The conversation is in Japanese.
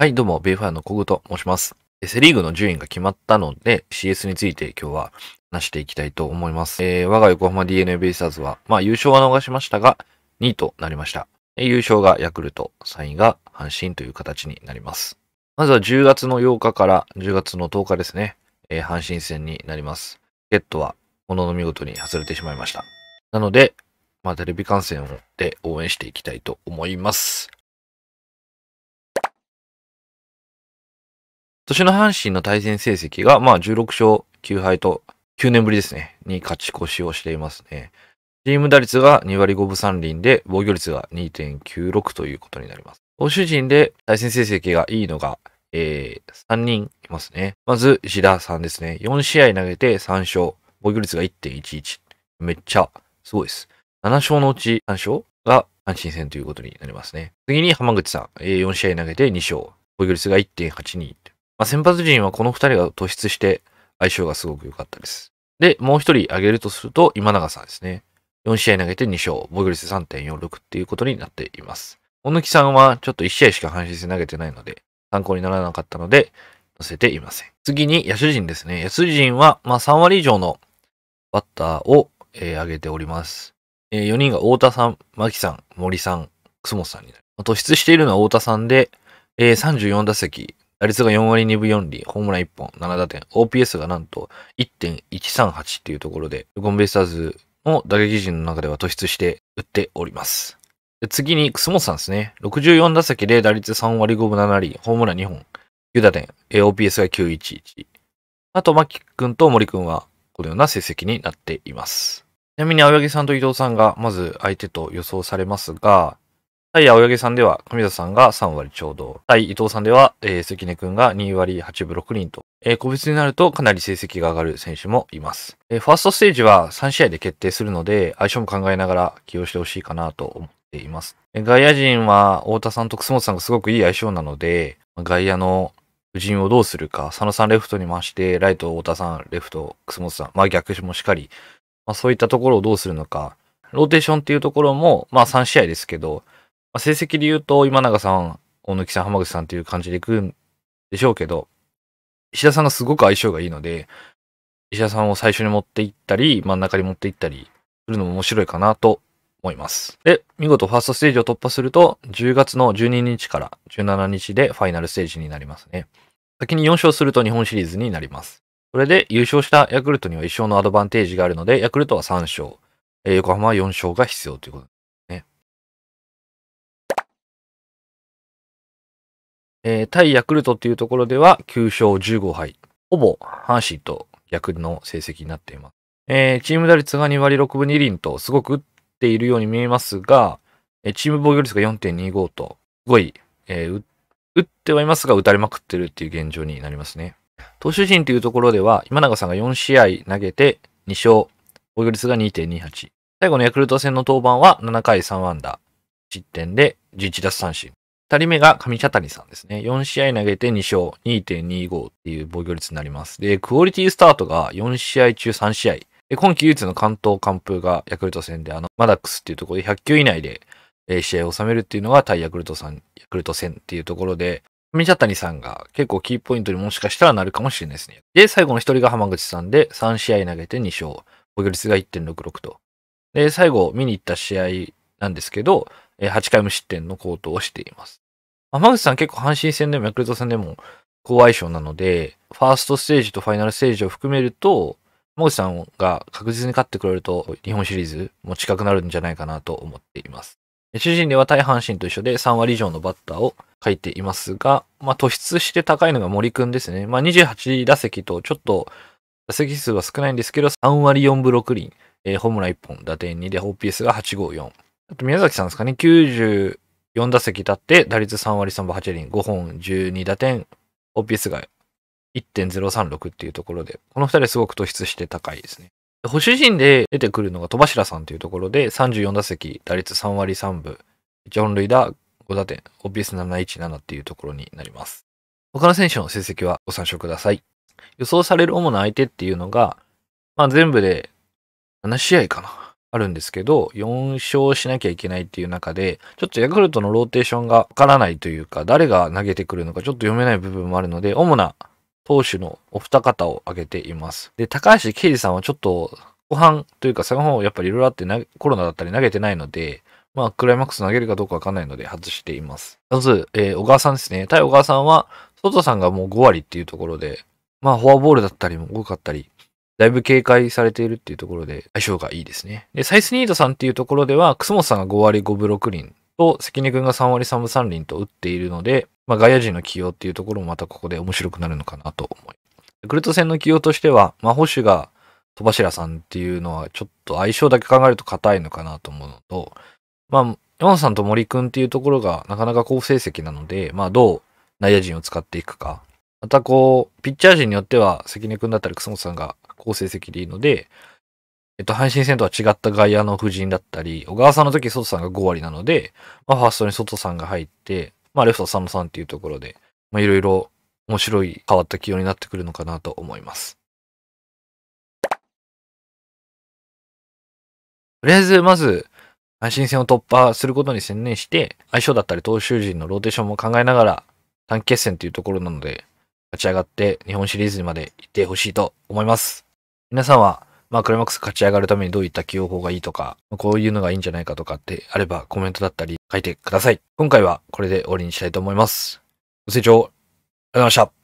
はい、どうも、ベイファイアのコグと申します。セリーグの順位が決まったので、CS について今日は話していきたいと思います。えー、我が横浜 DNA ベイスターズは、まあ優勝は逃しましたが、2位となりました。優勝がヤクルト、3位が阪神という形になります。まずは10月の8日から10月の10日ですね、えー、阪神戦になります。ゲットは、ものの見事に外れてしまいました。なので、まあテレビ観戦で応援していきたいと思います。年の阪神の対戦成績が、まあ、16勝9敗と、9年ぶりですね、に勝ち越しをしていますね。チーム打率が2割5分3厘で、防御率が2.96ということになります。投手陣で対戦成績がいいのが、えー、3人いますね。まず、石田さんですね。4試合投げて3勝。防御率が1.11。めっちゃ、すごいです。7勝のうち3勝が阪神戦ということになりますね。次に浜口さん。4試合投げて2勝。防御率が1.82。まあ、先発陣はこの2人が突出して相性がすごく良かったです。で、もう1人挙げるとすると今永さんですね。4試合投げて2勝、防御率3.46っていうことになっています。小貫さんはちょっと1試合しか阪神戦投げてないので、参考にならなかったので、載せていません。次に野手陣ですね。野手陣は、まあ、3割以上のバッターを、えー、挙げております。えー、4人が太田さん、牧さん、森さん、楠本さんになる。突出しているのは太田さんで、えー、34打席打率が4割2分4厘、ホームラン1本、7打点、OPS がなんと1.138っていうところで、ルコンベイスターズの打撃陣の中では突出して打っております。次に、楠本さんですね。64打席で打率3割5分7厘、ホームラン2本、9打点、OPS が911。あと、牧君と森君は、このような成績になっています。ちなみに、青柳さんと伊藤さんが、まず相手と予想されますが、対青柳さんでは、上田さんが3割ちょうど。対伊藤さんでは、えー、関根くんが2割8分6人と。えー、個別になるとかなり成績が上がる選手もいます。えー、ファーストステージは3試合で決定するので、相性も考えながら起用してほしいかなと思っています。えー、外野陣は、太田さんと楠本さんがすごくいい相性なので、外野の布陣をどうするか、佐野さんレフトに回して、ライト太田さん、レフト楠本さん、まあ逆もしっかり、まあそういったところをどうするのか、ローテーションっていうところも、まあ3試合ですけど、あ、成績で言うと、今永さん、大貫さん、浜口さんっていう感じでいくんでしょうけど、石田さんがすごく相性がいいので、石田さんを最初に持っていったり、真ん中に持っていったりするのも面白いかなと思います。で、見事ファーストステージを突破すると、10月の12日から17日でファイナルステージになりますね。先に4勝すると日本シリーズになります。それで優勝したヤクルトには1勝のアドバンテージがあるので、ヤクルトは3勝、横浜は4勝が必要ということえー、対ヤクルトっていうところでは9勝15敗。ほぼ阪神と逆の成績になっています。えー、チーム打率が2割6分2厘とすごく打っているように見えますが、えー、チーム防御率が4.25と、すごい、えー、打ってはいますが打たれまくってるっていう現状になりますね。投手陣というところでは、今永さんが4試合投げて2勝、防御率が2.28。最後のヤクルト戦の登板は7回3安打、失点で11奪三振。二人目が上茶谷さんですね。4試合投げて2勝、2.25っていう防御率になります。で、クオリティスタートが4試合中3試合。で、今季唯一の関東完封がヤクルト戦で、あの、マダックスっていうところで100球以内で、試合を収めるっていうのが対ヤクルトさん、ヤクルト戦っていうところで、上茶谷さんが結構キーポイントにもしかしたらなるかもしれないですね。で、最後の一人が浜口さんで、3試合投げて2勝、防御率が1.66と。で、最後見に行った試合なんですけど、8回無失点の好投をしています。浜口さん結構阪神戦でもヤクルト戦でも好相性なので、ファーストステージとファイナルステージを含めると、間口さんが確実に勝ってくれると、日本シリーズも近くなるんじゃないかなと思っています。主人では対阪神と一緒で3割以上のバッターを書いていますが、まあ、突出して高いのが森くんですね。まあ、28打席とちょっと打席数は少ないんですけど、3割4分6厘、えー、ホームラン1本、打点2で、o ーピースが854。あと宮崎さんですかね、94打席立って、打率3割3分8厘、5本12打点、OPS が1.036っていうところで、この2人すごく突出して高いですね。保守陣で出てくるのが戸柱さんというところで、34打席、打率3割3分、本塁打5打点、OPS717 っていうところになります。他の選手の成績はご参照ください。予想される主な相手っていうのが、まあ全部で7試合かな。あるんですけど、4勝しなきゃいけないっていう中で、ちょっとヤクルトのローテーションがわからないというか、誰が投げてくるのかちょっと読めない部分もあるので、主な投手のお二方を挙げています。で、高橋啓治さんはちょっと、後半というか、最後の方やっぱりいろいろあってコロナだったり投げてないので、まあ、クライマックス投げるかどうかわかんないので外しています。まず、えー、小川さんですね。対小川さんは、外さんがもう5割っていうところで、まあ、フォアボールだったりも多かったり、だいぶ警戒されているっていうところで相性がいいですね。で、サイスニードさんっていうところでは、楠本さんが5割5分6厘と、関根くんが3割3分3厘と打っているので、まあ、外野陣の起用っていうところもまたここで面白くなるのかなと思いクルト戦の起用としては、まあ、保守が戸柱さんっていうのは、ちょっと相性だけ考えると硬いのかなと思うのと、まあ、山さんと森くんっていうところがなかなか好成績なので、まあ、どう内野陣を使っていくか。またこう、ピッチャー陣によっては関根くんだったり楠本さんが好成績でいいので、えっと、阪神戦とは違った外野の布陣だったり、小川さんの時、外さんが5割なので、まあ、ファーストに外さんが入って、まあ、レフト佐野さんっていうところで、まあ、いろいろ面白い変わった起用になってくるのかなと思います。とりあえず、まず、阪神戦を突破することに専念して、相性だったり投手陣のローテーションも考えながら、短期決戦というところなので、立ち上がって日本シリーズにまで行ってほしいと思います。皆さんは、まあ、クライマックス勝ち上がるためにどういった起用法がいいとか、こういうのがいいんじゃないかとかってあればコメントだったり書いてください。今回はこれで終わりにしたいと思います。ご清聴ありがとうございました。